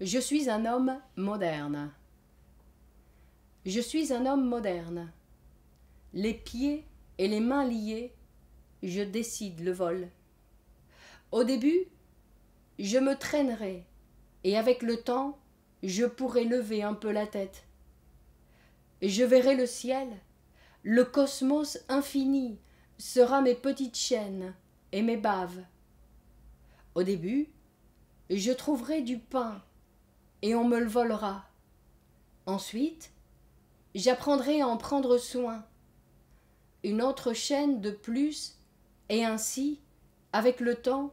Je suis un homme moderne. Je suis un homme moderne. Les pieds et les mains liés, je décide le vol. Au début, je me traînerai et avec le temps, je pourrai lever un peu la tête. Je verrai le ciel, le cosmos infini sera mes petites chaînes et mes baves. Au début, je trouverai du pain et on me le volera. Ensuite, j'apprendrai à en prendre soin. Une autre chaîne de plus, et ainsi, avec le temps,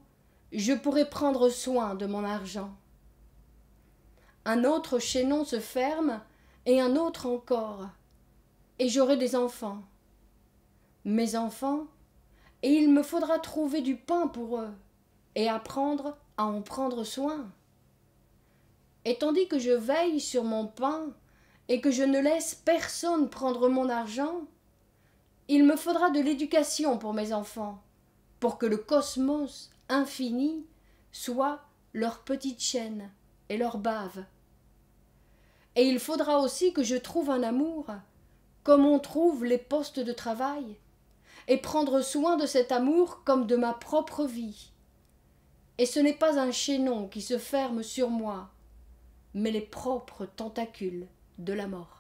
je pourrai prendre soin de mon argent. Un autre chaînon se ferme, et un autre encore, et j'aurai des enfants. Mes enfants, et il me faudra trouver du pain pour eux, et apprendre à en prendre soin. Et tandis que je veille sur mon pain, et que je ne laisse personne prendre mon argent, il me faudra de l'éducation pour mes enfants, pour que le cosmos infini soit leur petite chaîne et leur bave. Et il faudra aussi que je trouve un amour, comme on trouve les postes de travail, et prendre soin de cet amour comme de ma propre vie. Et ce n'est pas un chaînon qui se ferme sur moi, mais les propres tentacules de la mort.